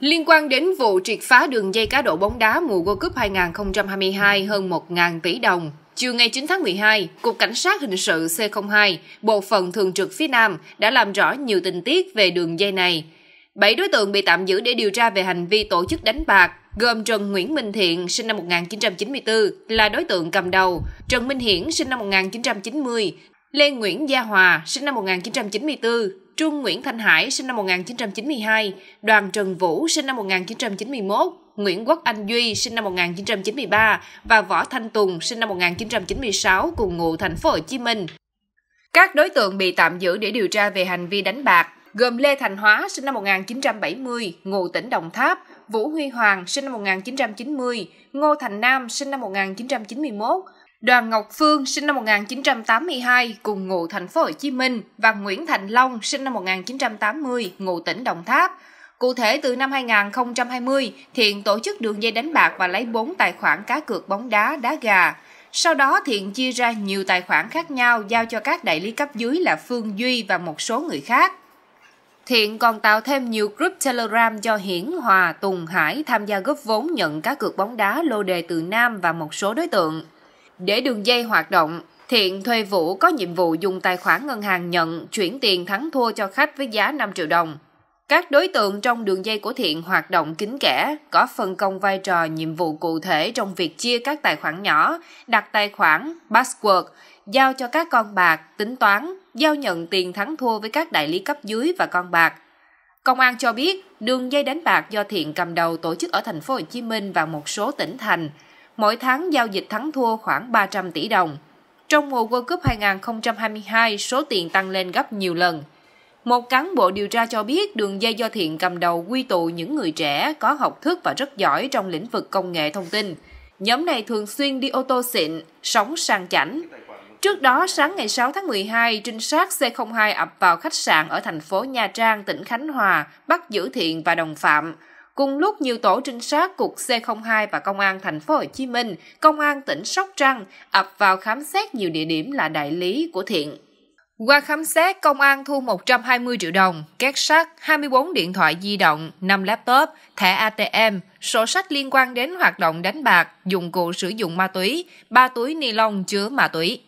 Liên quan đến vụ triệt phá đường dây cá độ bóng đá mùa World Cup 2022 hơn 1.000 tỷ đồng, chiều ngày 9 tháng 12, Cục Cảnh sát Hình sự C02, Bộ phận Thường trực phía Nam đã làm rõ nhiều tình tiết về đường dây này. Bảy đối tượng bị tạm giữ để điều tra về hành vi tổ chức đánh bạc, gồm Trần Nguyễn Minh Thiện sinh năm 1994 là đối tượng cầm đầu, Trần Minh Hiển sinh năm 1990, Lê Nguyễn Gia Hòa sinh năm 1994 Trung Nguyễn Thanh Hải sinh năm 1992, Đoàn Trần Vũ sinh năm 1991, Nguyễn Quốc Anh Duy sinh năm 1993 và Võ Thanh Tùng sinh năm 1996 cùng ngụ thành phố Hồ Chí Minh. Các đối tượng bị tạm giữ để điều tra về hành vi đánh bạc gồm Lê Thành Hóa sinh năm 1970, ngụ tỉnh Đồng Tháp, Vũ Huy Hoàng sinh năm 1990, Ngô Thành Nam sinh năm 1991, Đoàn Ngọc Phương sinh năm 1982 cùng ngụ thành phố Hồ Chí Minh và Nguyễn Thành Long sinh năm 1980 ngụ tỉnh Đồng Tháp. Cụ thể từ năm 2020, Thiện tổ chức đường dây đánh bạc và lấy 4 tài khoản cá cược bóng đá đá gà. Sau đó Thiện chia ra nhiều tài khoản khác nhau giao cho các đại lý cấp dưới là Phương Duy và một số người khác. Thiện còn tạo thêm nhiều group Telegram cho Hiển, Hòa, Tùng, Hải tham gia góp vốn nhận cá cược bóng đá lô đề từ Nam và một số đối tượng. Để đường dây hoạt động, Thiện thuê Vũ có nhiệm vụ dùng tài khoản ngân hàng nhận, chuyển tiền thắng thua cho khách với giá 5 triệu đồng. Các đối tượng trong đường dây của Thiện hoạt động kín kẽ, có phân công vai trò nhiệm vụ cụ thể trong việc chia các tài khoản nhỏ, đặt tài khoản, password, giao cho các con bạc, tính toán, giao nhận tiền thắng thua với các đại lý cấp dưới và con bạc. Công an cho biết, đường dây đánh bạc do Thiện cầm đầu tổ chức ở thành phố Hồ Chí Minh và một số tỉnh thành – mỗi tháng giao dịch thắng thua khoảng 300 tỷ đồng. Trong mùa World Cup 2022, số tiền tăng lên gấp nhiều lần. Một cán bộ điều tra cho biết đường dây do thiện cầm đầu quy tụ những người trẻ có học thức và rất giỏi trong lĩnh vực công nghệ thông tin. Nhóm này thường xuyên đi ô tô xịn, sống sang chảnh. Trước đó, sáng ngày 6 tháng 12, trinh sát C02 ập vào khách sạn ở thành phố Nha Trang, tỉnh Khánh Hòa, bắt giữ Thiện và đồng phạm. Cùng lúc nhiều tổ trinh sát cục C02 và công an thành phố Hồ Chí Minh, công an tỉnh Sóc Trăng ập vào khám xét nhiều địa điểm là đại lý của Thiện. Qua khám xét, công an thu 120 triệu đồng, két sắt, 24 điện thoại di động, 5 laptop, thẻ ATM, sổ sách liên quan đến hoạt động đánh bạc, dụng cụ sử dụng ma túy, 3 túi ni lông chứa ma túy.